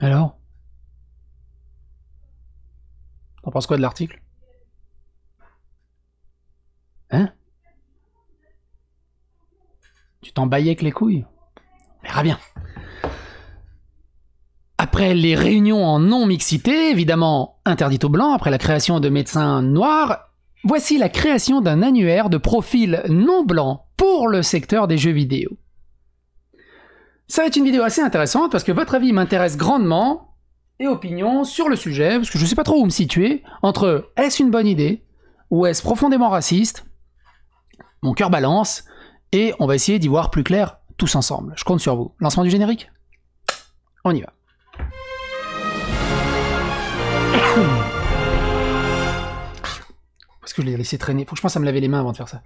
Alors T'en penses quoi de l'article Hein Tu t'en avec les couilles On verra bien. Après les réunions en non-mixité, évidemment interdites aux blancs, après la création de médecins noirs, voici la création d'un annuaire de profils non blancs pour le secteur des jeux vidéo. Ça va être une vidéo assez intéressante parce que votre avis m'intéresse grandement et opinion sur le sujet, parce que je sais pas trop où me situer, entre est-ce une bonne idée ou est-ce profondément raciste Mon cœur balance et on va essayer d'y voir plus clair tous ensemble. Je compte sur vous. Lancement du générique On y va. Parce que je l'ai laissé traîner. Faut que je pense à me laver les mains avant de faire ça.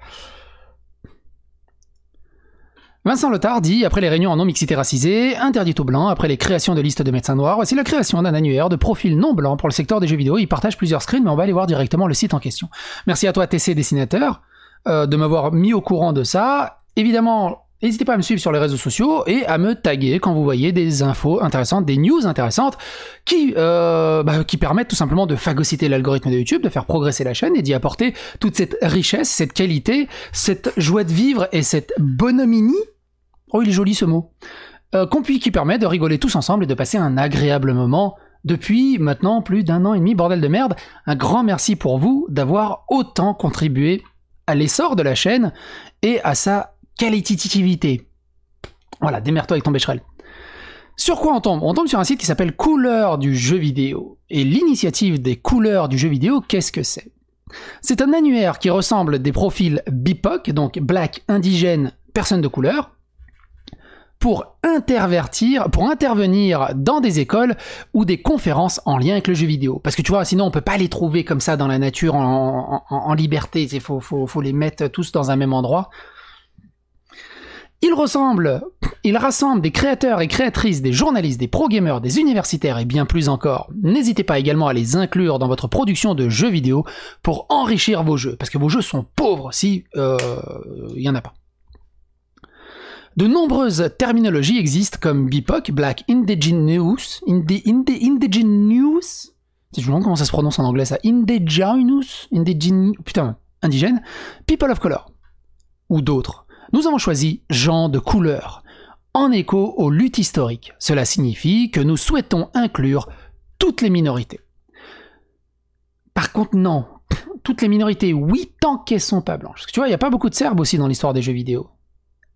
Vincent Letard dit, après les réunions en non-mixité racisée, interdit aux blancs, après les créations de listes de médecins noirs, voici la création d'un annuaire de profils non blancs pour le secteur des jeux vidéo. Il partage plusieurs screens, mais on va aller voir directement le site en question. Merci à toi, TC Dessinateur, euh, de m'avoir mis au courant de ça. Évidemment, N'hésitez pas à me suivre sur les réseaux sociaux et à me taguer quand vous voyez des infos intéressantes, des news intéressantes qui, euh, bah, qui permettent tout simplement de phagocyter l'algorithme de YouTube, de faire progresser la chaîne et d'y apporter toute cette richesse, cette qualité, cette joie de vivre et cette bonhomie Oh, il est joli ce mot. Euh, qui permet de rigoler tous ensemble et de passer un agréable moment depuis maintenant plus d'un an et demi, bordel de merde. Un grand merci pour vous d'avoir autant contribué à l'essor de la chaîne et à sa qualitativité. Voilà, démerde-toi avec ton bécherel. Sur quoi on tombe On tombe sur un site qui s'appelle Couleurs du jeu vidéo. Et l'initiative des couleurs du jeu vidéo, qu'est-ce que c'est C'est un annuaire qui ressemble des profils BIPOC, donc black, indigène, personne de couleur, pour intervertir, pour intervenir dans des écoles ou des conférences en lien avec le jeu vidéo. Parce que tu vois, sinon on peut pas les trouver comme ça dans la nature en, liberté. Il faut, faut, les mettre tous dans un même endroit. Il ressemble, ils rassemble des créateurs et créatrices, des journalistes, des pro-gamers, des universitaires et bien plus encore. N'hésitez pas également à les inclure dans votre production de jeux vidéo pour enrichir vos jeux, parce que vos jeux sont pauvres si euh, il n'y y en a pas. De nombreuses terminologies existent comme BIPOC, Black Indigenous, indi, indi, Indigenous, je me demande comment ça se prononce en anglais ça, Indigenous, Indigenous, putain, indigène, People of Color, ou d'autres. Nous avons choisi gens de couleur, en écho aux luttes historiques. Cela signifie que nous souhaitons inclure toutes les minorités. Par contre, non, toutes les minorités, oui, tant qu'elles sont pas blanches. Parce que tu vois, il n'y a pas beaucoup de Serbes aussi dans l'histoire des jeux vidéo.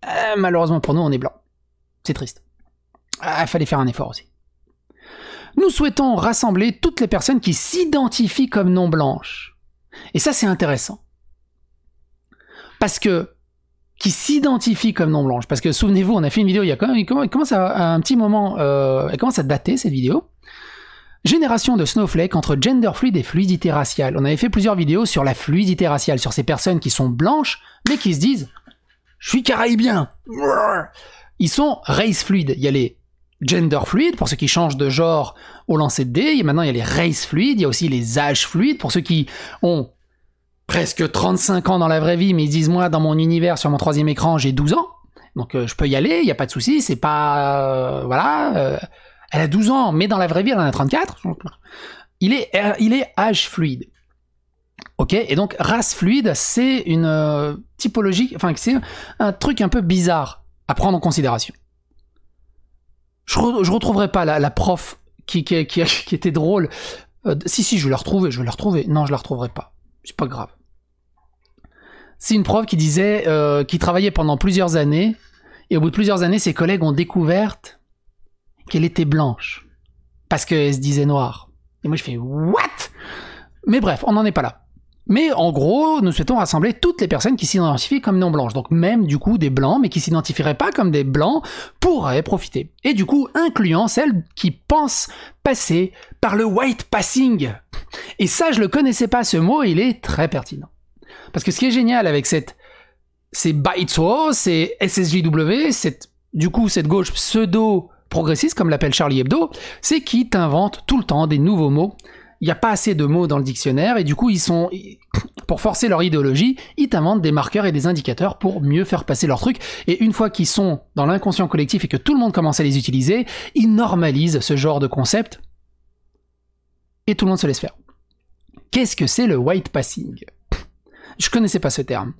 Euh, malheureusement pour nous, on est blanc. C'est triste. Ah, il fallait faire un effort aussi. Nous souhaitons rassembler toutes les personnes qui s'identifient comme non blanches. Et ça, c'est intéressant. Parce que, qui s'identifient comme non blanches, parce que souvenez-vous, on a fait une vidéo il y a quand même, commence à, un petit moment, euh, elle commence à dater cette vidéo. Génération de snowflake entre gender fluide et fluidité raciale. On avait fait plusieurs vidéos sur la fluidité raciale, sur ces personnes qui sont blanches, mais qui se disent je suis caraïbien. Ils sont race fluide Il y a les gender fluide pour ceux qui changent de genre au lancer de dés. Et maintenant, il y a les race fluides. Il y a aussi les âges fluides pour ceux qui ont presque 35 ans dans la vraie vie, mais ils disent moi dans mon univers sur mon troisième écran j'ai 12 ans, donc euh, je peux y aller, il n'y a pas de souci, c'est pas euh, voilà, euh, elle a 12 ans, mais dans la vraie vie elle en a 34. Il est il est âge fluide. Ok, et donc race fluide, c'est une euh, typologie, enfin c'est un truc un peu bizarre à prendre en considération. Je, retrouverai pas la, prof qui, était drôle. Euh, si, si, je vais la retrouver, je vais la retrouver. Non, je la retrouverai pas. C'est pas grave. C'est une prof qui disait, euh, qui travaillait pendant plusieurs années, et au bout de plusieurs années, ses collègues ont découvert qu'elle était blanche, parce qu'elle se disait noire. Et moi, je fais What Mais bref, on n'en est pas là. Mais en gros, nous souhaitons rassembler toutes les personnes qui s'identifient comme non blanches. Donc même du coup des blancs, mais qui s'identifieraient pas comme des blancs, pourraient profiter. Et du coup, incluant celles qui pensent passer par le white passing. Et ça, je le connaissais pas ce mot, il est très pertinent. Parce que ce qui est génial avec cette, ces Baitsuo, ces SSJW, cette, du coup cette gauche pseudo progressiste, comme l'appelle Charlie Hebdo, c'est qu'ils inventent tout le temps des nouveaux mots il n'y a pas assez de mots dans le dictionnaire et du coup ils sont pour forcer leur idéologie, ils t'inventent des marqueurs et des indicateurs pour mieux faire passer leur truc et une fois qu'ils sont dans l'inconscient collectif et que tout le monde commence à les utiliser, ils normalisent ce genre de concept et tout le monde se laisse faire. Qu'est-ce que c'est le white passing Je connaissais pas ce terme.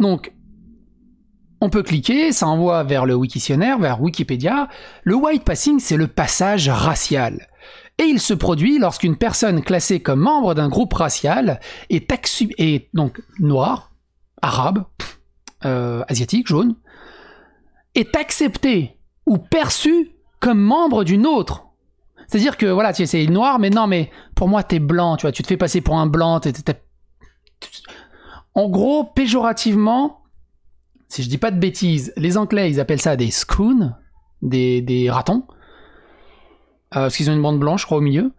Donc on peut cliquer, ça envoie vers le wikitionnaire, vers Wikipédia. Le white passing, c'est le passage racial et il se produit lorsqu'une personne classée comme membre d'un groupe racial est, est donc noire, arabe, euh, asiatique, jaune, est acceptée ou perçue comme membre d'une autre. C'est-à-dire que voilà, tu c'est noir, mais non, mais pour moi tu es blanc, tu vois, tu te fais passer pour un blanc, t es, en gros péjorativement, si je dis pas de bêtises, les Anglais ils appellent ça des scoons, des, des ratons. Euh, parce qu'ils ont une bande blanche, je crois, au milieu.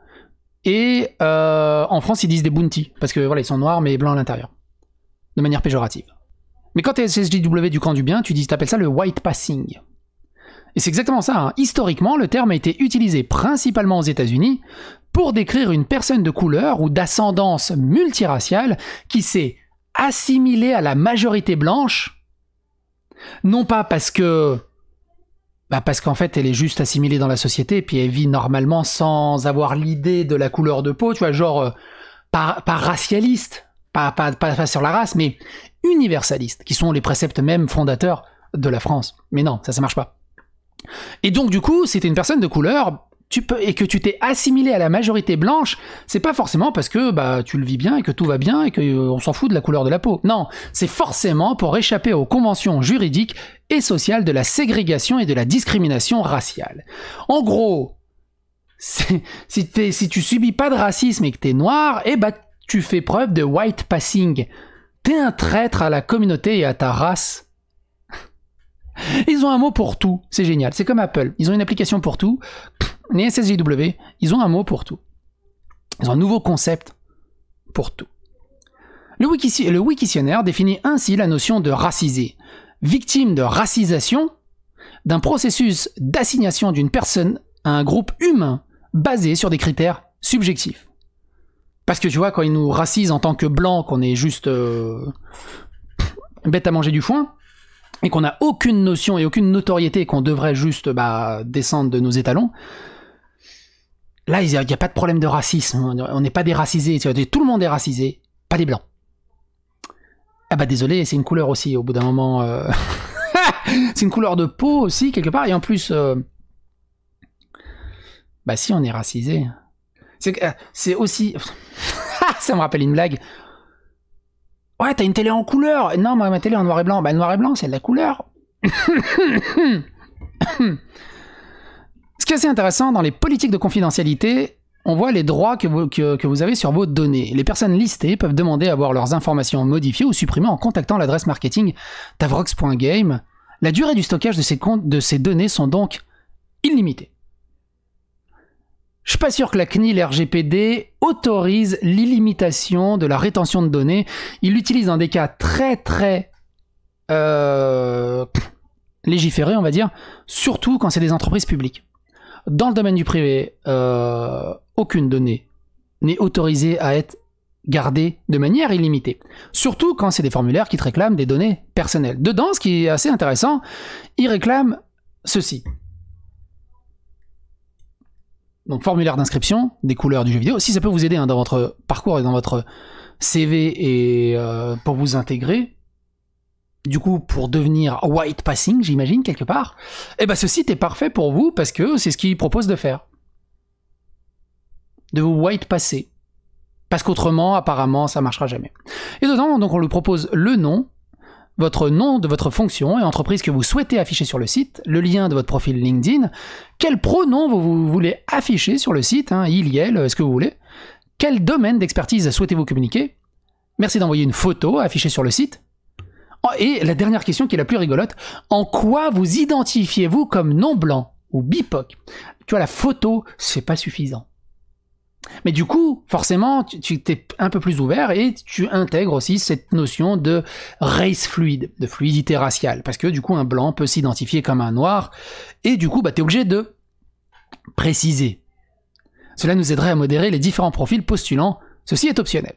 Et euh, en France, ils disent des bounty, parce que voilà, ils sont noirs mais blancs à l'intérieur, de manière péjorative. Mais quand tu es SJW du camp du bien, tu dis, t'appelles ça le white passing. Et c'est exactement ça. Hein. Historiquement, le terme a été utilisé principalement aux États-Unis pour décrire une personne de couleur ou d'ascendance multiraciale qui s'est assimilée à la majorité blanche, non pas parce que bah parce qu'en fait, elle est juste assimilée dans la société, et puis elle vit normalement sans avoir l'idée de la couleur de peau, tu vois, genre euh, pas, racialiste, pas, pas, pas, sur la race, mais universaliste, qui sont les préceptes même fondateurs de la France. Mais non, ça, ça marche pas. Et donc, du coup, c'était une personne de couleur tu peux et que tu t'es assimilé à la majorité blanche, c'est pas forcément parce que bah tu le vis bien et que tout va bien et qu'on euh, s'en fout de la couleur de la peau. Non, c'est forcément pour échapper aux conventions juridiques et sociales de la ségrégation et de la discrimination raciale. En gros, si, si tu subis pas de racisme et que t'es noir, eh bah tu fais preuve de white passing. T'es un traître à la communauté et à ta race. Ils ont un mot pour tout, c'est génial. C'est comme Apple, ils ont une application pour tout. Les SSJW, ils ont un mot pour tout. Ils ont un nouveau concept pour tout. Le, wiki définit ainsi la notion de racisé, victime de racisation d'un processus d'assignation d'une personne à un groupe humain basé sur des critères subjectifs. Parce que tu vois, quand ils nous racisent en tant que blancs, qu'on est juste euh, bête à manger du foin, et qu'on n'a aucune notion et aucune notoriété qu'on devrait juste bah, descendre de nos étalons, là, il n'y a, pas de problème de racisme. On n'est pas des racisés. Tout le monde est racisé, pas des blancs. Ah bah désolé, c'est une couleur aussi, au bout d'un moment. Euh, c'est une couleur de peau aussi, quelque part. Et en plus... Euh, bah si, on est racisé. C'est euh, aussi... Ça me rappelle une blague. Ouais, t'as une télé en couleur. Non, ma télé en noir et blanc. Bah, noir et blanc, c'est de la couleur. Ce qui est assez intéressant dans les politiques de confidentialité, on voit les droits que vous, que, vous, avez sur vos données. Les personnes listées peuvent demander à voir leurs informations modifiées ou supprimées en contactant l'adresse marketing tavrox.game. La durée du stockage de ces, comptes, de ces données sont donc illimitées. Je suis pas sûr que la CNIL RGPD autorise l'illimitation de la rétention de données. Il l'utilise dans des cas très très euh, légiférés, on va dire, surtout quand c'est des entreprises publiques. Dans le domaine du privé, euh, aucune donnée n'est autorisée à être gardée de manière illimitée. Surtout quand c'est des formulaires qui te réclament des données personnelles. Dedans, ce qui est assez intéressant, ils réclament ceci donc formulaire d'inscription des couleurs du jeu vidéo. Si ça peut vous aider hein, dans votre parcours et dans votre CV et euh, pour vous intégrer, du coup pour devenir white passing, j'imagine quelque part, et eh ben ce site est parfait pour vous parce que c'est ce qu'il propose de faire, de vous white passer, parce qu'autrement apparemment ça marchera jamais. Et dedans donc on lui propose le nom, votre nom de votre fonction et entreprise que vous souhaitez afficher sur le site, le lien de votre profil LinkedIn, quel pronom vous, voulez afficher sur le site, hein, il, est ce que vous voulez, quel domaine d'expertise souhaitez-vous communiquer, merci d'envoyer une photo affichée sur le site, et la dernière question qui est la plus rigolote, en quoi vous identifiez-vous comme non blanc ou BIPOC Tu vois, la photo, c'est pas suffisant. Mais du coup, forcément, tu t'es un peu plus ouvert et tu intègres aussi cette notion de race fluide, de fluidité raciale. Parce que du coup, un blanc peut s'identifier comme un noir et du coup, bah, tu es obligé de préciser. Cela nous aiderait à modérer les différents profils postulants. Ceci est optionnel.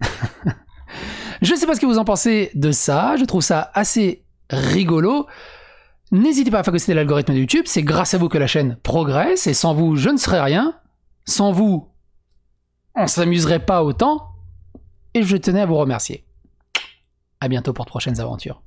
je ne sais pas ce que vous en pensez de ça, je trouve ça assez rigolo. N'hésitez pas à faire l'algorithme de YouTube, c'est grâce à vous que la chaîne progresse et sans vous, je ne serais rien. Sans vous, on s'amuserait pas autant. Et je tenais à vous remercier. À bientôt pour de prochaines aventures.